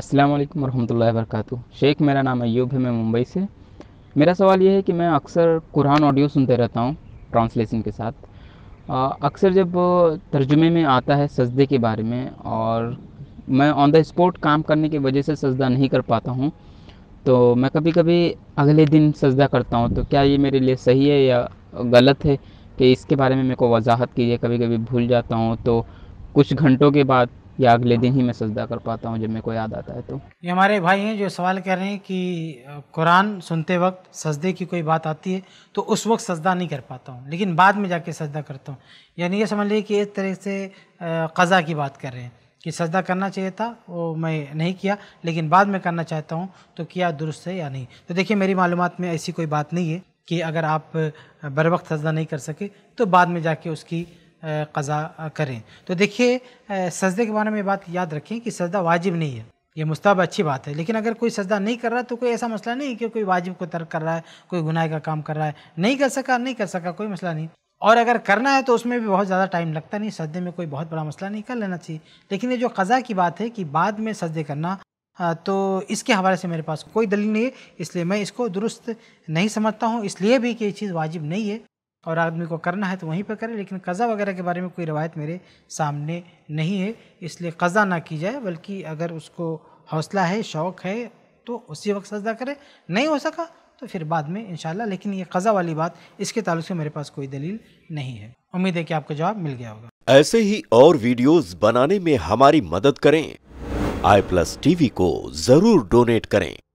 अस्सलाम वालेकुम वरक शेख मेरा नाम अयूब है मैं मुंबई से मेरा सवाल यह है कि मैं अक्सर कुरान ऑडियो सुनते रहता हूँ ट्रांसलेशन के साथ अक्सर जब तर्जुमे में आता है सजदे के बारे में और मैं ऑन द स्पॉट काम करने की वजह से सजदा नहीं कर पाता हूँ तो मैं कभी कभी अगले दिन सजदा करता हूँ तो क्या ये मेरे लिए सही है या गलत है कि इसके बारे में मेरे को वजाहत कीजिए कभी कभी भूल जाता हूँ तो कुछ घंटों के बाद या अगले दिन ही मैं सजदा कर पाता हूँ जब मेरे को याद आता है तो ये हमारे भाई हैं जो सवाल कर रहे हैं कि कुरान सुनते वक्त सजदे की कोई बात आती है तो उस वक्त सजदा नहीं कर पाता हूँ लेकिन बाद में जाके सजदा करता हूँ यानी ये समझ लीजिए कि एक तरह से कज़ा की बात कर रहे हैं कि सजदा करना चाहिए था वो मैं नहीं किया लेकिन बाद में करना चाहता हूँ तो किया दुरुस्त है या नहीं तो देखिए मेरी मालूम में ऐसी कोई बात नहीं है कि अगर आप बर वक्त सजदा नहीं कर सके तो बाद में जाके उसकी कज़ा करें तो देखिए सजदे के बारे में बात याद रखें कि सजदा वाजिब नहीं है ये मुस्तब अच्छी बात है लेकिन अगर कोई सजदा नहीं कर रहा तो कोई ऐसा मसला नहीं कि कोई वाजिब को तर्क कर रहा है कोई गुनाह का काम कर रहा है नहीं कर सका नहीं कर सका कोई मसला नहीं और अगर करना है तो उसमें भी बहुत ज़्यादा टाइम लगता नहीं सजदे में कोई बहुत बड़ा मसला नहीं कर लेना चाहिए लेकिन ये जो कज़ा की बात है कि बाद में सजदे करना तो इसके हवाले से मेरे पास कोई दलील नहीं है इसलिए मैं इसको दुरुस्त नहीं समझता हूँ इसलिए भी कि ये चीज़ वाजिब नहीं है और आदमी को करना है तो वहीं पर करें लेकिन कज़ा वगैरह के बारे में कोई रवायत मेरे सामने नहीं है इसलिए कज़ा ना की जाए बल्कि अगर उसको हौसला है शौक़ है तो उसी वक्त सजदा करे नहीं हो सका तो फिर बाद में इन लेकिन ये कज़ा वाली बात इसके ताल्लुक से मेरे पास कोई दलील नहीं है उम्मीद है कि आपको जवाब मिल गया होगा ऐसे ही और वीडियोस बनाने में हमारी मदद करें आई प्लस टीवी को जरूर डोनेट करें